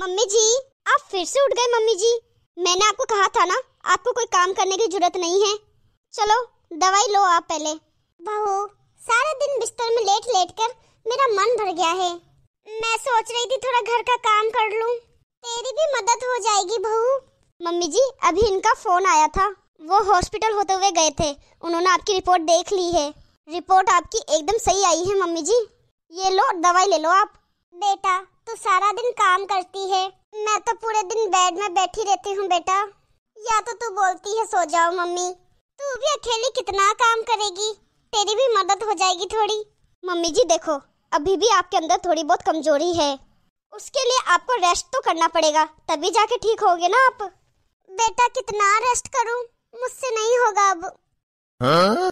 Mummy जी आप फिर से उठ गए मम्मी जी मैंने आपको कहा था ना आपको कोई काम करने की जरूरत नहीं है चलो दवाई लो आप पहले बहू सारा दिन बिस्तर में लेट लेट कर मेरा मन भर गया है मैं सोच रही थी थोड़ा घर का काम कर लूँ तेरी भी मदद हो जाएगी बहू मम्मी जी अभी इनका फोन आया था वो हॉस्पिटल होते हुए गए थे उन्होंने आपकी रिपोर्ट देख ली है रिपोर्ट आपकी एकदम सही आई है मम्मी जी ये लो दवाई ले लो आप बेटा तो सारा दिन काम करती है मैं तो पूरे दिन बेड में बैठी रहती हूँ बेटा या तो तू बोलती है सो जाओ मम्मी तू भी अकेली कितना काम करेगी तेरी भी मदद हो जाएगी थोड़ी मम्मी जी देखो अभी भी आपके अंदर थोड़ी बहुत कमजोरी है उसके लिए आपको रेस्ट तो करना पड़ेगा तभी जाके ठीक होगे ना आप बेटा कितना रेस्ट करूं मुझसे नहीं होगा अब हाँ?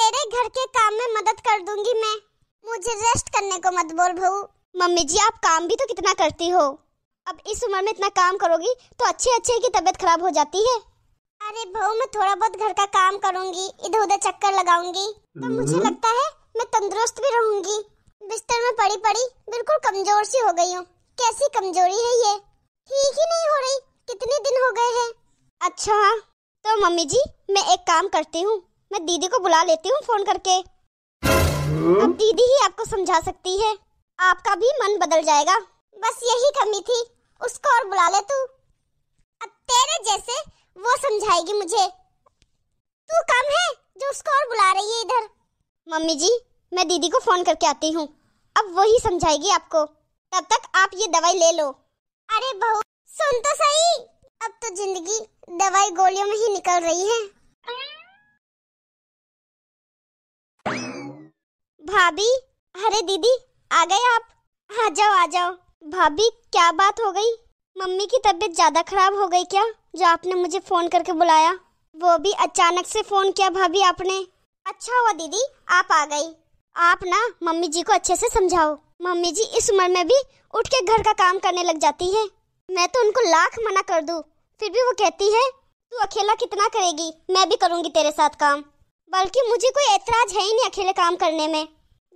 तेरे घर के काम में मदद कर दूंगी मैं मुझे रेस्ट करने को मत बोल बहू मम्मी जी आप काम भी तो कितना करती हो अब इस उम्र में इतना काम करोगी तो अच्छे अच्छे की तबीयत खराब हो जाती है अरे बहू मैं थोड़ा बहुत घर का काम करूंगी इधर उधर चक्कर लगाऊंगी तो हम्म। मुझे लगता है मैं तंदुरुस्त भी रहूंगी बिस्तर में पड़ी पड़ी बिल्कुल कमजोर सी हो गई हूँ कैसी कमजोरी है ये ठीक ही नहीं हो रही कितने दिन हो गए हैं अच्छा तो मम्मी जी मैं एक काम करती हूँ मैं दीदी को बुला लेती हूँ फोन करके अब हम्म। दीदी ही आपको समझा सकती है आपका भी मन बदल जाएगा बस यही कमी थी उसको और बुला ले तू अब तेरे जैसे वो समझाएगी मुझे तू कम है जो उसको और बुला रही है इधर मम्मी जी मैं दीदी को फोन करके आती हूँ अब वही समझाएगी आपको तब तक आप ये दवाई ले लो अरे बहू सुन तो सही अब तो जिंदगी दवाई गोलियों में ही निकल रही है भाभी अरे दीदी आ गए आप आ जाओ आ जाओ भाभी क्या बात हो गई मम्मी की तबीयत ज़्यादा खराब हो गई क्या जो आपने मुझे फ़ोन करके बुलाया वो भी अचानक से फ़ोन किया भाभी आपने अच्छा हुआ दीदी आप आ गई आप ना मम्मी जी को अच्छे से समझाओ मम्मी जी इस उम्र में भी उठ के घर का काम करने लग जाती है मैं तो उनको लाख मना कर दूँ फिर भी वो कहती है तू अकेला कितना करेगी मैं भी करूँगी तेरे साथ काम बल्कि मुझे कोई एतराज़ है ही नहीं अकेले काम करने में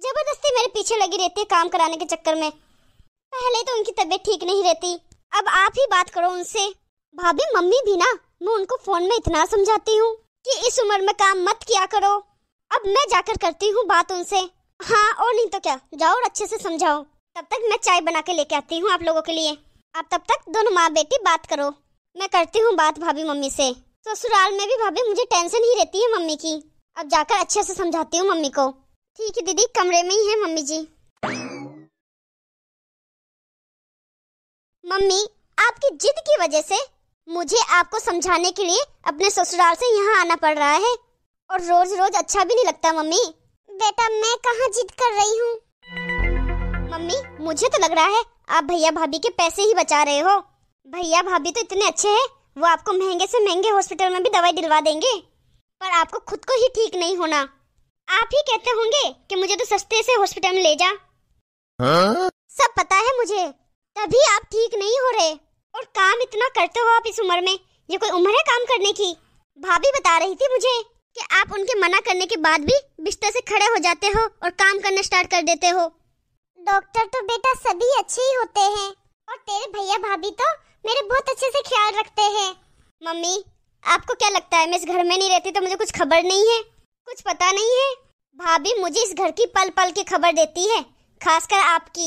जबरदस्ती मेरे पीछे लगी रहती है काम कराने के चक्कर में पहले तो उनकी तबीयत ठीक नहीं रहती अब आप ही बात करो उनसे भाभी मम्मी भी ना मैं उनको फोन में इतना समझाती हूँ कि इस उम्र में काम मत किया करो अब मैं जाकर करती हूँ बात उनसे हाँ और नहीं तो क्या जाओ और अच्छे से समझाओ तब तक मैं चाय बना के लेके आती हूँ आप लोगों के लिए आप तब तक दोनों माँ बेटी बात करो मैं करती हूँ बात भाभी मम्मी से ससुराल में भी भाभी मुझे टेंशन ही रहती है मम्मी की अब जाकर अच्छे से समझाती हूँ मम्मी को ठीक है दीदी कमरे में ही है मम्मी जी मम्मी आपकी जिद की वजह से मुझे आपको समझाने के लिए अपने ससुराल से यहाँ आना पड़ रहा है और रोज रोज अच्छा भी नहीं लगता मम्मी बेटा मैं कहाँ जिद कर रही हूँ मम्मी मुझे तो लग रहा है आप भैया भाभी के पैसे ही बचा रहे हो भैया भाभी तो इतने अच्छे हैं वो आपको महंगे से महंगे हॉस्पिटल में भी दवाई दिलवा देंगे पर आपको खुद को ही ठीक नहीं होना आप ही कहते होंगे कि मुझे तो सस्ते से हॉस्पिटल में ले जा हाँ? सब पता है मुझे तभी आप ठीक नहीं हो रहे और काम इतना करते हो आप इस उम्र में ये कोई उम्र है काम करने की भाभी बता रही थी मुझे कि आप उनके मना करने के बाद भी बिस्तर से खड़े हो जाते हो और काम करना स्टार्ट कर देते हो डॉक्टर तो बेटा सभी अच्छे ही होते हैं और तेरे भैया भाभी तो मेरे बहुत अच्छे से ख्याल रखते हैं मम्मी आपको क्या लगता है मैं इस घर में नहीं रहती तो मुझे कुछ खबर नहीं है कुछ पता नहीं है भाभी मुझे इस घर की पल पल की खबर देती है खासकर आपकी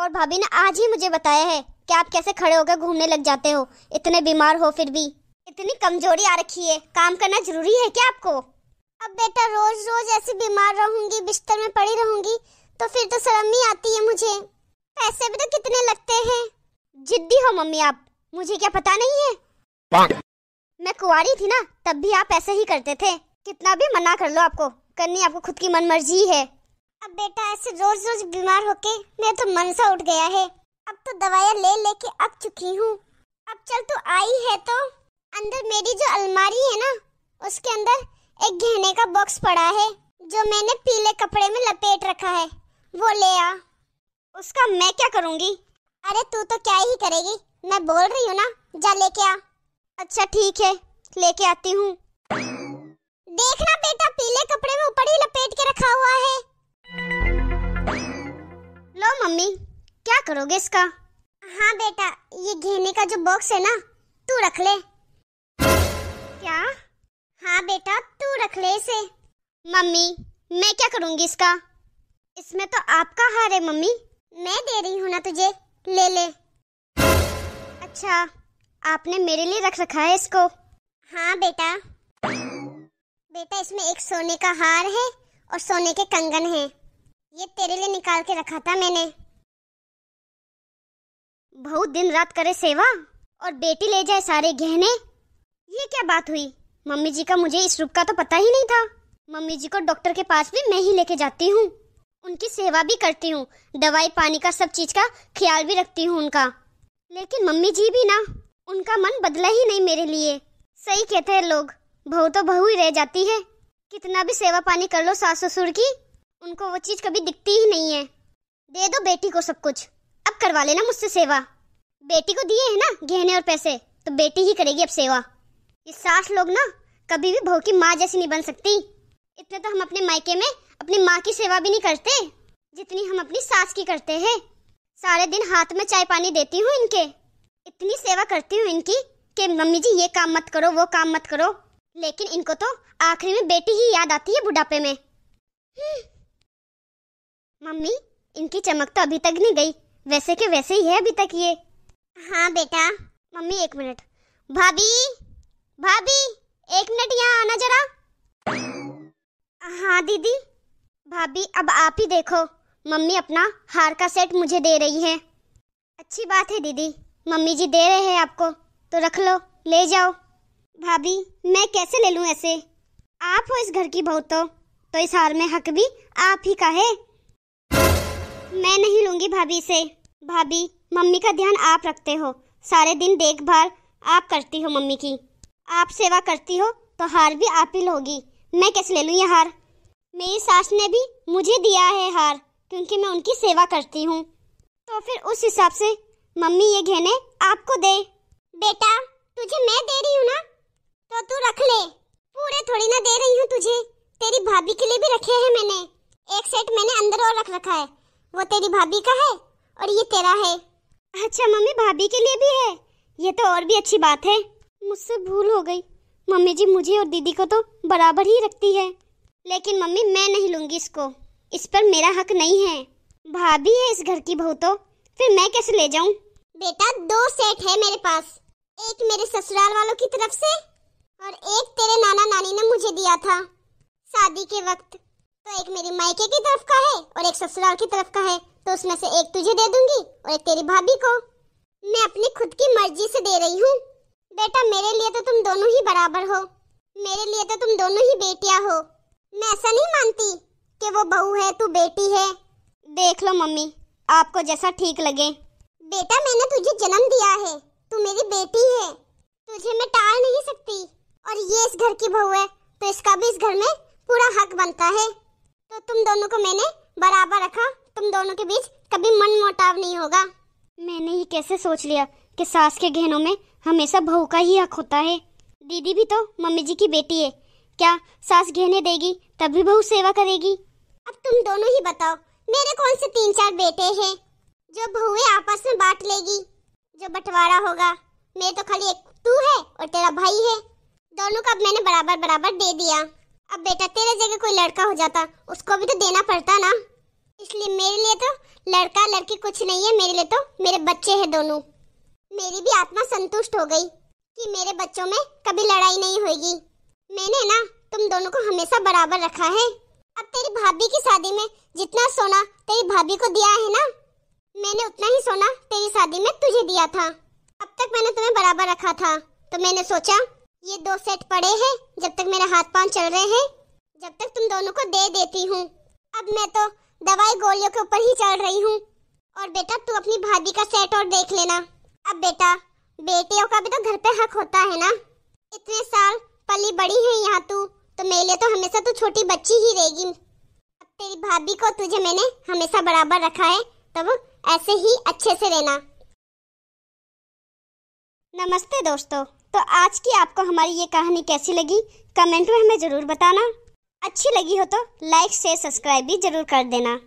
और भाभी ने आज ही मुझे बताया है कि आप कैसे खड़े होकर घूमने लग जाते हो इतने बीमार हो फिर भी इतनी कमजोरी आ रखी है काम करना जरूरी है क्या आपको अब बेटा रोज रोज ऐसी बीमार रहूंगी बिस्तर में पड़ी रहूंगी तो फिर तो शर्म ही आती है मुझे पैसे भी तो कितने लगते हैं जिद्दी हो मम्मी आप मुझे क्या पता नहीं है मैं कुआरी थी ना तब भी आप ऐसे ही करते थे कितना भी मना कर लो आपको करनी आपको खुद की मन मर्जी है अब बेटा ऐसे रोज रोज बीमार होके मेरा तो मन सा उठ गया है अब तो दवाया ले लेके अब चुकी हूँ अब चल तू आई है तो अंदर मेरी जो अलमारी है ना उसके अंदर एक गहने का बॉक्स पड़ा है जो मैंने पीले कपड़े में लपेट रखा है वो ले आ उसका मैं क्या करूँगी अरे तू तो क्या ही करेगी मैं बोल रही हूँ ना जा लेके आ अच्छा ठीक है लेके आती हूँ लपेट के रखा हुआ है लो मम्मी क्या करोगे इसका हाँ बेटा ये घेने का जो बॉक्स है ना तू रख ले क्या हाँ बेटा तू रख ले इसे मम्मी मैं क्या करूँगी इसका इसमें तो आपका हार है मम्मी मैं दे रही हूँ ना तुझे ले ले अच्छा आपने मेरे लिए रख रखा है इसको हाँ बेटा बेटा इसमें एक सोने का हार है और सोने के कंगन हैं ये तेरे लिए निकाल के रखा था मैंने बहुत दिन रात करे सेवा और बेटी ले जाए सारे गहने ये क्या बात हुई मम्मी जी का मुझे इस रूप का तो पता ही नहीं था मम्मी जी को डॉक्टर के पास भी मैं ही लेके जाती हूँ उनकी सेवा भी करती हूँ दवाई पानी का सब चीज का ख्याल भी रखती हूँ उनका लेकिन मम्मी जी भी ना उनका मन बदला ही नहीं मेरे लिए सही कहते हैं लोग बहू तो बहू ही रह जाती है कितना भी सेवा पानी कर लो सास ससुर की उनको वो चीज कभी दिखती ही नहीं है दे दो बेटी को सब कुछ अब करवा लेना मुझसे सेवा बेटी को दिए है ना गहने और पैसे तो बेटी ही करेगी अब सेवा ये सास लोग ना कभी भी भौकी की माँ जैसी नहीं बन सकती इतने तो हम अपने मायके में अपनी माँ की सेवा भी नहीं करते जितनी हम अपनी सास की करते हैं सारे दिन हाथ में चाय पानी देती हूँ इनके इतनी सेवा करती हूँ इनकी कि मम्मी जी ये काम मत करो वो काम मत करो लेकिन इनको तो आखिरी में बेटी ही याद आती है बुढ़ापे में मम्मी इनकी चमक तो अभी तक नहीं गई वैसे के वैसे ही है अभी तक ये हाँ बेटा मम्मी एक मिनट भाभी भाभी एक मिनट यहाँ आना जरा हाँ दीदी भाभी अब आप ही देखो मम्मी अपना हार का सेट मुझे दे रही है अच्छी बात है दीदी मम्मी जी दे रहे हैं आपको तो रख लो ले जाओ भाभी मैं कैसे ले लूँ ऐसे आप हो इस घर की बहू तो, तो इस हार में हक भी आप ही का है मैं नहीं लूंगी भाभी से भाभी मम्मी का ध्यान आप रखते हो सारे दिन देखभाल आप करती हो मम्मी की आप सेवा करती हो तो हार भी आप ही लोगी मैं कैसे ले लूँ ये हार मेरी सास ने भी मुझे दिया है हार क्योंकि मैं उनकी सेवा करती हूँ तो फिर उस हिसाब से मम्मी ये गहने आपको दे बेटा तुझे मैं दे रही हूँ ना तो तू रख ले पूरे थोड़ी ना दे रही हूँ तुझे तेरी भाभी के लिए भी रखे हैं मैंने एक सेट मैंने अंदर और रख रखा है वो तेरी भाभी का है और ये तेरा है अच्छा मम्मी भाभी के लिए भी है ये तो और भी अच्छी बात है मुझसे भूल हो गई मम्मी जी मुझे और दीदी को तो बराबर ही रखती है लेकिन मम्मी मैं नहीं लूंगी इसको इस पर मेरा हक नहीं है भाभी है इस घर की बहू तो फिर मैं कैसे ले जाऊं बेटा दो सेट है मेरे पास एक मेरे ससुराल वालों की तरफ से और एक तेरे नाना नानी ने मुझे दिया था शादी के वक्त तो एक मेरी मायके की तरफ का है और एक ससुराल की तरफ का है तो उसमें से एक तुझे दे दूंगी और एक तेरी भाभी को मैं अपनी खुद की मर्जी से दे रही हूँ बेटा मेरे लिए तो तुम दोनों ही बराबर हो मेरे लिए तो तुम दोनों ही बेटिया हो मैं ऐसा नहीं मानती कि वो बहू है तू बेटी है देख लो मम्मी आपको जैसा ठीक लगे बेटा मैंने तुझे जन्म दिया है तू मेरी बेटी है तुझे मैं टाल नहीं सकती और ये इस घर की बहू है तो इसका भी इस घर में पूरा हक बनता है तो तुम दोनों को मैंने बराबर रखा तुम दोनों के बीच कभी मन मोटाव नहीं होगा मैंने ये कैसे सोच लिया कि सास के गहनों में हमेशा बहू का ही हक होता है दीदी भी तो मम्मी जी की बेटी है क्या सास गहने देगी तभी बहू सेवा करेगी अब तुम दोनों ही बताओ मेरे कौन से तीन चार बेटे हैं जो बहुएं आपस में बांट लेगी जो बंटवारा होगा मेरे तो खाली एक तू है और तेरा भाई है दोनों का मैंने बराबर बराबर दे दिया अब बेटा तेरे जगह कोई लड़का हो जाता उसको भी तो देना पड़ता ना इसलिए मेरे लिए तो लड़का लड़की कुछ नहीं है मेरे लिए तो मेरे बच्चे हैं दोनों मेरी भी आत्मा संतुष्ट हो गई कि मेरे बच्चों में कभी लड़ाई नहीं होगी मैंने ना तुम दोनों को हमेशा बराबर रखा है अब तेरी भाभी की शादी में जितना सोना तेरी भाभी को दिया है ना मैंने उतना ही सोना तेरी शादी में तुझे दिया था अब तक मैंने तुम्हें बराबर रखा था तो मैंने सोचा ये दो सेट पड़े हैं जब तक मेरा हाथ पांव चल रहे हैं जब तक तुम दोनों को दे देती हूँ अब मैं तो दवाई गोलियों के ऊपर ही चल रही हूँ और बेटा तू अपनी भाभी का सेट और देख लेना अब बेटा बेटियों का भी तो घर पे हक होता है ना इतने साल पली बड़ी है यहाँ तू तो मेरे लिए तो हमेशा तू छोटी बच्ची ही रहेगी अब तेरी भाभी को तुझे मैंने हमेशा बराबर रखा है तब तो ऐसे ही अच्छे से रहना नमस्ते दोस्तों तो आज की आपको हमारी ये कहानी कैसी लगी कमेंट में हमें ज़रूर बताना अच्छी लगी हो तो लाइक शेयर सब्सक्राइब भी ज़रूर कर देना